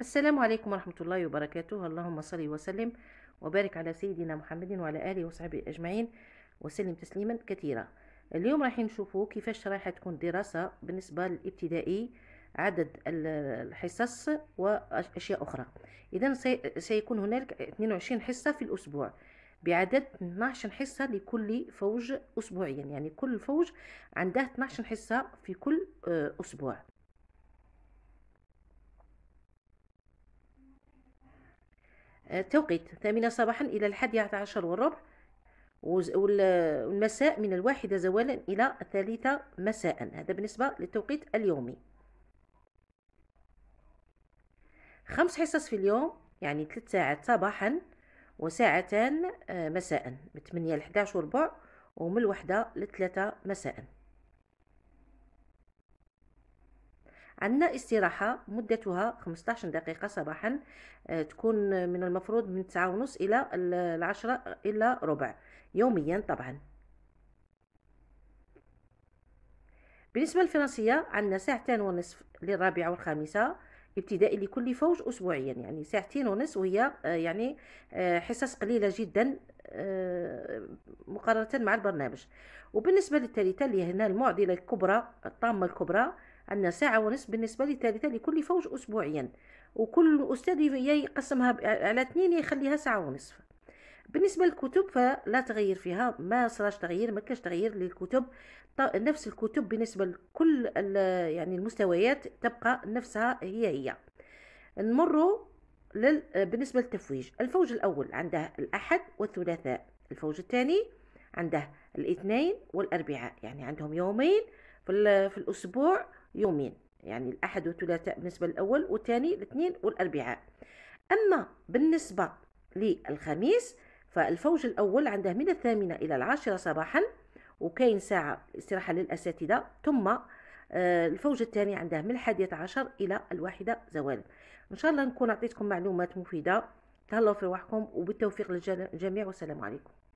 السلام عليكم ورحمة الله وبركاته اللهم صل وسلم وبارك على سيدنا محمد وعلى آله وصحبه أجمعين وسلم تسليما كثيرا اليوم رايحين نشوفوا كيفاش رايحة تكون دراسة بالنسبة للابتدائي عدد الحصص وأشياء أخرى إذا سيكون هناك 22 حصة في الأسبوع بعدد 12 حصة لكل فوج أسبوعيا يعني كل فوج عنده 12 حصة في كل آه، أسبوع توقيت الثامنة صباحا إلى الحادية عشر والربع والمساء من الواحدة زوالا إلى الثالثة مساء هذا بالنسبة للتوقيت اليومي خمس حصص في اليوم يعني ثلاث ساعات صباحا وساعتان آه، مساء من 8 ل 11 وربع ومن الوحدة لثلاثة مساء عندنا استراحة مدتها 15 دقيقة صباحا آه، تكون من المفروض من 9 ونص إلى العشرة إلا ربع يوميا طبعا بالنسبة للفرنسية عندنا ساعتين ونصف للرابعة والخامسة ابتدائي لكل فوج اسبوعيا يعني ساعتين ونص وهي آه، يعني آه، حصص قليله جدا آه، مقارنه مع البرنامج وبالنسبه للثالثه اللي هنا المعضله الكبرى الطامه الكبرى عندنا ساعة ونصف بالنسبة للثالثة لكل فوج أسبوعيا وكل أستاذ يقسمها على اثنين يخليها ساعة ونصف بالنسبه للكتب فلا تغير فيها ما صراش تغيير ما كاش تغيير للكتب طيب، نفس الكتب بالنسبه لكل يعني المستويات تبقى نفسها هي هي نمر لل... بالنسبه للتفويج الفوج الاول عنده الاحد والثلاثاء الفوج الثاني عنده الاثنين والاربعاء يعني عندهم يومين في, ال... في الاسبوع يومين يعني الاحد والثلاثاء بالنسبه للاول والثاني الاثنين والاربعاء اما بالنسبه للخميس فالفوج الأول عنده من الثامنة إلى العاشرة صباحا وكاين ساعة استراحة للأساتذة ثم آه، الفوج الثاني عنده من الحادية عشر إلى الواحدة زوال إن شاء الله نكون أعطيتكم معلومات مفيدة تهلاو في روحكم وبالتوفيق للجميع والسلام عليكم